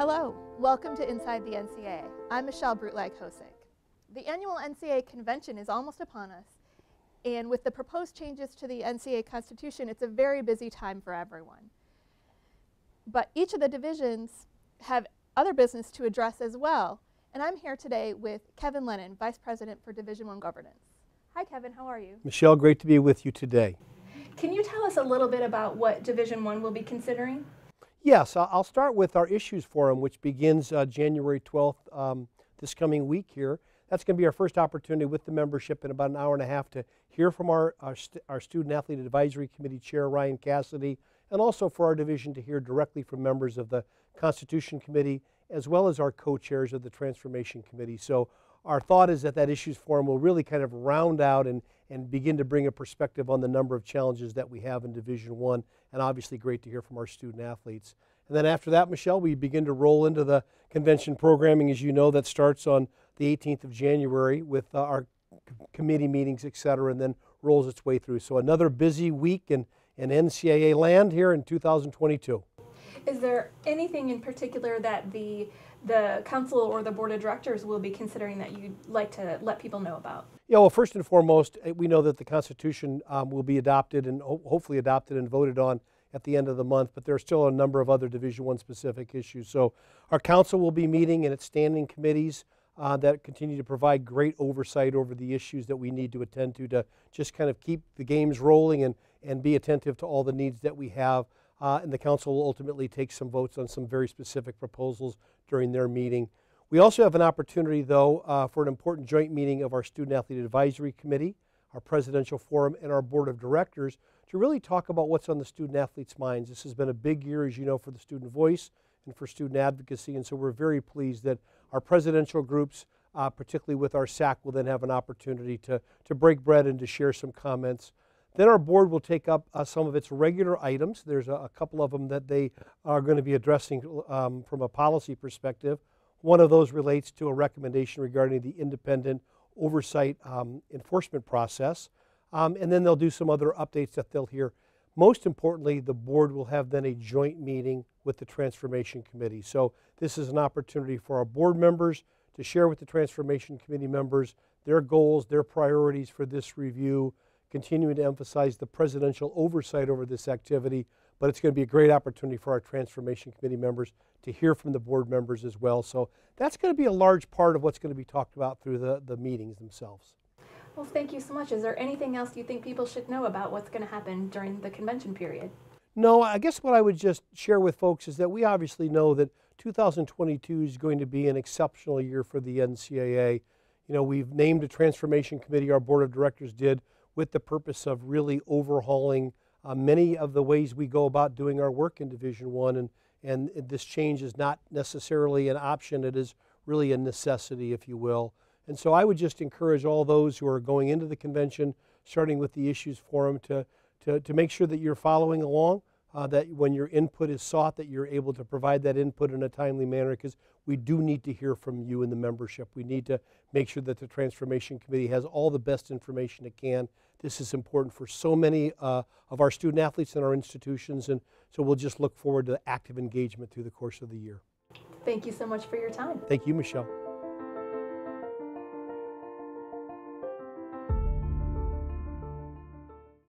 Hello, welcome to Inside the NCA. I'm Michelle Brutlag hosick The annual NCA convention is almost upon us, and with the proposed changes to the NCA Constitution, it's a very busy time for everyone. But each of the divisions have other business to address as well, and I'm here today with Kevin Lennon, Vice President for Division 1 Governance. Hi, Kevin, how are you? Michelle, great to be with you today. Can you tell us a little bit about what Division 1 will be considering? Yes, I'll start with our Issues Forum, which begins uh, January 12th, um, this coming week here. That's going to be our first opportunity with the membership in about an hour and a half to hear from our, our, st our Student Athlete Advisory Committee Chair, Ryan Cassidy, and also for our division to hear directly from members of the Constitution Committee as well as our co-chairs of the Transformation Committee. So our thought is that that issues forum will really kind of round out and, and begin to bring a perspective on the number of challenges that we have in Division One, and obviously great to hear from our student athletes. And then after that, Michelle, we begin to roll into the convention programming, as you know, that starts on the 18th of January with uh, our committee meetings, et cetera, and then rolls its way through. So another busy week in, in NCAA land here in 2022. Is there anything in particular that the the council or the board of directors will be considering that you'd like to let people know about? Yeah, well, first and foremost, eh, we know that the Constitution um, will be adopted and ho hopefully adopted and voted on at the end of the month, but there are still a number of other Division One specific issues. So our council will be meeting and its standing committees uh, that continue to provide great oversight over the issues that we need to attend to to just kind of keep the games rolling and, and be attentive to all the needs that we have uh, and the council will ultimately take some votes on some very specific proposals during their meeting. We also have an opportunity, though, uh, for an important joint meeting of our Student Athlete Advisory Committee, our Presidential Forum, and our Board of Directors to really talk about what's on the student athletes' minds. This has been a big year, as you know, for the student voice and for student advocacy, and so we're very pleased that our presidential groups, uh, particularly with our SAC, will then have an opportunity to, to break bread and to share some comments then our board will take up uh, some of its regular items. There's a, a, couple of them that they are going to be addressing um, from a policy perspective. One of those relates to a recommendation regarding the independent oversight um, enforcement process. Um, and then they'll do some other updates that they'll hear. Most importantly, the board will have then a joint meeting with the Transformation Committee. So this is an opportunity for our board members to share with the Transformation Committee members their goals, their priorities for this review, continuing to emphasize the presidential oversight over this activity, but it's going to be a great opportunity for our transformation committee members to hear from the board members as well. So that's going to be a large part of what's going to be talked about through the, the meetings themselves. Well, thank you so much. Is there anything else you think people should know about what's going to happen during the convention period? No, I guess what I would just share with folks is that we obviously know that 2022 is going to be an exceptional year for the NCAA. You know, we've named a transformation committee, our board of directors did with the purpose of really overhauling uh, many of the ways we go about doing our work in Division One. And, and this change is not necessarily an option, it is really a necessity, if you will. And so I would just encourage all those who are going into the convention, starting with the Issues Forum, to, to, to make sure that you're following along uh, that when your input is sought, that you're able to provide that input in a timely manner because we do need to hear from you in the membership. We need to make sure that the Transformation Committee has all the best information it can. This is important for so many uh, of our student athletes and our institutions, and so we'll just look forward to active engagement through the course of the year. Thank you so much for your time. Thank you, Michelle.